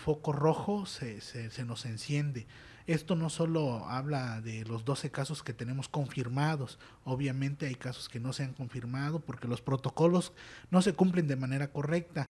foco rojo se, se, se nos enciende. Esto no solo habla de los 12 casos que tenemos confirmados, obviamente hay casos que no se han confirmado porque los protocolos no se cumplen de manera correcta.